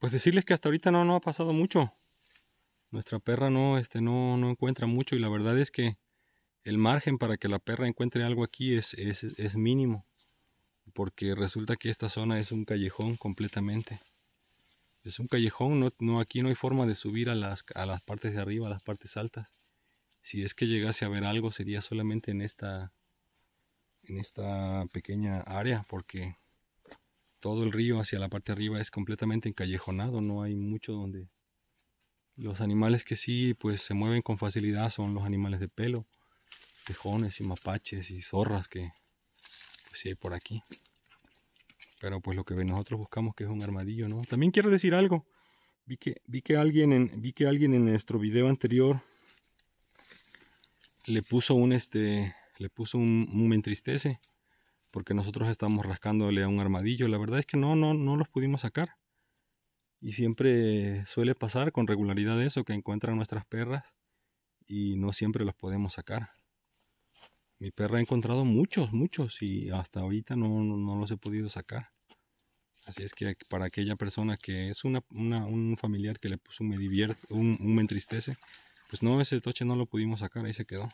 pues decirles que hasta ahorita no, no ha pasado mucho. Nuestra perra no, este, no, no encuentra mucho y la verdad es que el margen para que la perra encuentre algo aquí es, es, es mínimo. Porque resulta que esta zona es un callejón completamente. Es un callejón, no, aquí no hay forma de subir a las, a las partes de arriba, a las partes altas. Si es que llegase a ver algo sería solamente en esta, en esta pequeña área porque todo el río hacia la parte de arriba es completamente encallejonado, no hay mucho donde... Los animales que sí pues se mueven con facilidad son los animales de pelo, tejones y mapaches y zorras que pues, sí hay por aquí. Pero pues lo que nosotros buscamos que es un armadillo, ¿no? También quiero decir algo. Vi que, vi que, alguien, en, vi que alguien en nuestro video anterior le puso un este le puso un, un entristece porque nosotros estamos rascándole a un armadillo. La verdad es que no, no, no los pudimos sacar. Y siempre suele pasar con regularidad eso, que encuentran nuestras perras y no siempre los podemos sacar. Mi perra ha encontrado muchos, muchos y hasta ahorita no, los he podido sacar. Así es que para aquella persona que es un familiar que le puso me divierte, un, un me entristece, pues no, ese toche no lo pudimos sacar, ahí se quedó.